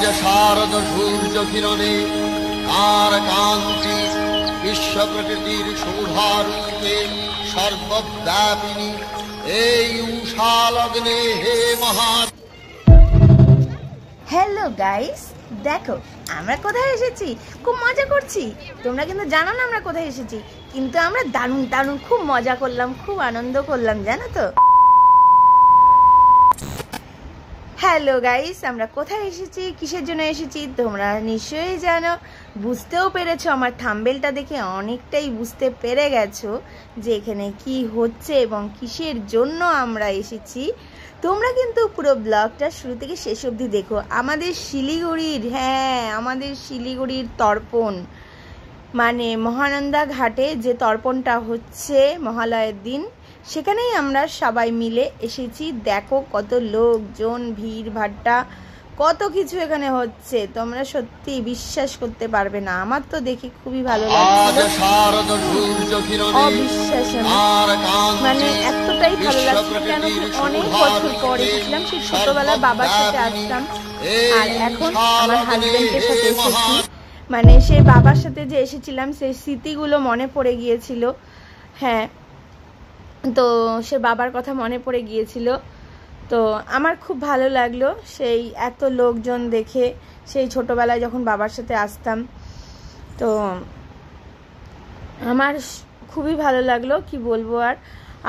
আজ শারদ সূর্য কিরণে আর কান্তি বিশ্ব প্রকৃতির শোভারূপে সর্বব্যাপিনী এই উষা লগ্নে হে মহা হ্যালো গাইস দেখো আমরা কোথায় এসেছি খুব মজা করছি তোমরা কিন্তু জানো না আমরা কোথায় এসেছি কিন্তু আমরা দারুণ দারুণ খুব মজা করলাম খুব আনন্দ করলাম জানো তো হ্যালো গাইস আমরা কোথায় এসেছি কিসের জন্য এসেছি তোমরা নিশ্চয়ই জানো বুঝতেও পেরেছো আমার থাম্বেলটা দেখে অনেকটাই বুঝতে পেরে গেছো যে এখানে কি হচ্ছে এবং কিসের জন্য আমরা এসেছি তোমরা কিন্তু পুরো ব্লগটা শুরু থেকে শেষ অবধি দেখো আমাদের শিলিগুড়ির হ্যাঁ আমাদের শিলিগুড়ির তর্পণ মানে মহানন্দা ঘাটে যে তর্পণটা হচ্ছে মহালয়ের দিন সেখানেই আমরা সবাই মিলে এসেছি দেখো কত লোকজন ভিড় ভাট্টা কত কিছু এখানে হচ্ছে তোমরা সত্যি বিশ্বাস করতে পারবে না আমার তো দেখি খুবই ভালো লাগছে মানে এতটাই ভালো লাগছে কেন অনেক বছর পরে গেছিলাম সেই ছোটবেলা বাবার সাথে আসতাম আর এখন আমার এর সাথে এসেছি মানে সে বাবার সাথে যে এসেছিলাম সেই স্মৃতিগুলো মনে পড়ে গিয়েছিল হ্যাঁ তো সে বাবার কথা মনে পড়ে গিয়েছিল তো আমার খুব ভালো লাগলো সেই এত লোকজন দেখে সেই ছোটোবেলায় যখন বাবার সাথে আসতাম তো আমার খুবই ভালো লাগলো কি বলবো আর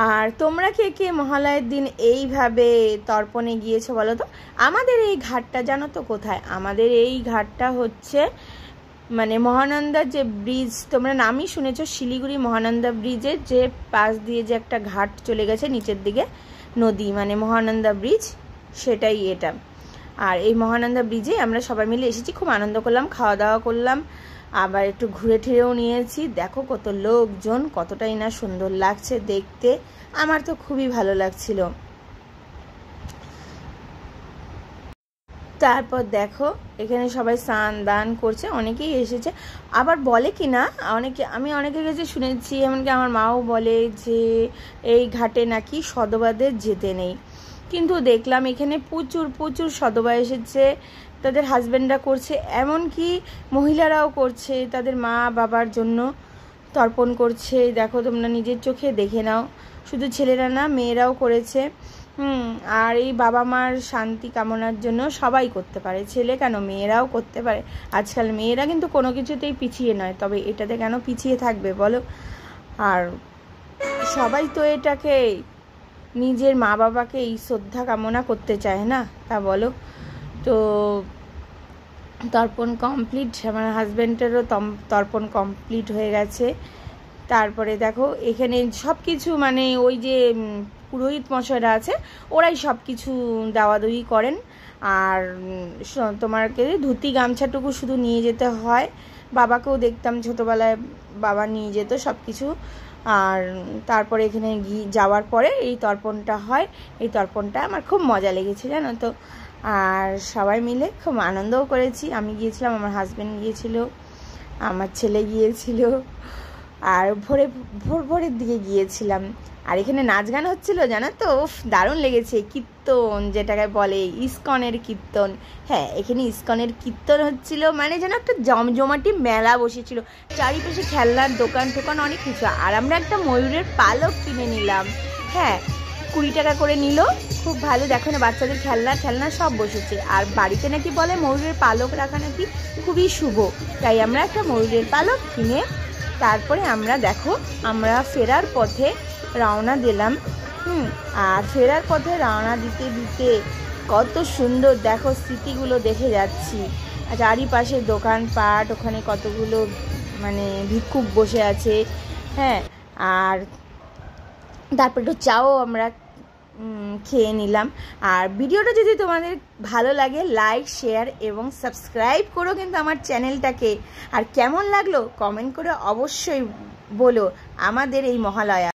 আর তোমরা কে কে মহালয়ের দিন এইভাবে তর্পণে গিয়েছো বলো তো আমাদের এই ঘাটটা জানো তো কোথায় আমাদের এই ঘাটটা হচ্ছে মানে মহানন্দা যে ব্রিজ তোমরা নামই শুনেছ শিলিগুড়ি মহানন্দা ব্রিজের যে পাশ দিয়ে যে একটা ঘাট চলে গেছে নিচের দিকে নদী মানে মহানন্দা ব্রিজ সেটাই এটা আর এই মহানন্দা ব্রিজে আমরা সবাই মিলে এসেছি খুব আনন্দ করলাম খাওয়া দাওয়া করলাম আবার একটু ঘুরে ঠিরেও নিয়েছি দেখো কত লোকজন কতটাই না সুন্দর লাগছে দেখতে আমার তো খুবই ভালো লাগছিলো তারপর দেখো এখানে সবাই স্নান দান করছে অনেকেই এসেছে আবার বলে কি না অনেকে আমি অনেকের কাছে শুনেছি এমনকি আমার মাও বলে যে এই ঘাটে নাকি সদবাদের যেতে নেই কিন্তু দেখলাম এখানে প্রচুর প্রচুর সদবা এসেছে তাদের হাজব্যান্ডরা করছে এমন কি মহিলারাও করছে তাদের মা বাবার জন্য তর্পণ করছে দেখো তোমরা নিজের চোখে দেখে নাও শুধু ছেলেরা না মেয়েরাও করেছে হুম আর এই বাবা মার শান্তি কামনার জন্য সবাই করতে পারে ছেলে কেন মেয়েরাও করতে পারে আজকাল মেয়েরা কিন্তু কোনো কিছুতেই পিছিয়ে নয় তবে এটাতে কেন পিছিয়ে থাকবে বলো আর সবাই তো এটাকে নিজের মা বাবাকে এই শ্রদ্ধা কামনা করতে চায় না তা বলো তো তর্পণ কমপ্লিট আমার হাজব্যান্ডেরও তর্পণ কমপ্লিট হয়ে গেছে তারপরে দেখো এখানে সব কিছু মানে ওই যে পুরোহিত মশাইরা আছে ওরাই সব কিছু দেওয়াদুয়ি করেন আর তোমাকে ধুতি গামছাটুকু শুধু নিয়ে যেতে হয় বাবাকেও দেখতাম ছোটোবেলায় বাবা নিয়ে যেত সব কিছু আর তারপরে এখানে গিয়ে যাওয়ার পরে এই তর্পণটা হয় এই তর্পণটা আমার খুব মজা লেগেছে জানো তো আর সবাই মিলে খুব আনন্দও করেছি আমি গিয়েছিলাম আমার হাজব্যান্ড গিয়েছিল আমার ছেলে গিয়েছিল আর ভোরে ভোর ভোরের দিকে গিয়েছিলাম আর এখানে নাচ গান হচ্ছিল জানো তো দারুণ লেগেছে কীর্তন যেটাকে বলে ইস্কনের কীর্তন হ্যাঁ এখানে ইস্কনের কীর্তন হচ্ছিল মানে যেন একটা জমজমাটি মেলা বসেছিল চারিপাশে খেলনার দোকান টোকান অনেক কিছু আর আমরা একটা ময়ূরের পালক কিনে নিলাম হ্যাঁ কুড়ি টাকা করে নিল খুব ভালো দেখো না বাচ্চাদের খেলনা খেলনা সব বসেছে আর বাড়িতে নাকি বলে ময়ূরের পালক রাখা নাকি খুবই শুভ তাই আমরা একটা ময়ূরের পালক কিনে তারপরে আমরা দেখো আমরা ফেরার পথে রওনা দিলাম হুম আর ফেরার পথে রওনা দিতে দিতে কত সুন্দর দেখো স্মৃতিগুলো দেখে যাচ্ছি চারিপাশে দোকানপাট ওখানে কতগুলো মানে ভিক্ষুক বসে আছে হ্যাঁ আর তারপরে একটু চাও আমরা খেয়ে নিলাম আর ভিডিওটা যদি তোমাদের ভালো লাগে লাইক শেয়ার এবং সাবস্ক্রাইব করো কিন্তু আমার চ্যানেলটাকে আর কেমন লাগলো কমেন্ট করে অবশ্যই বলো আমাদের এই মহালয়া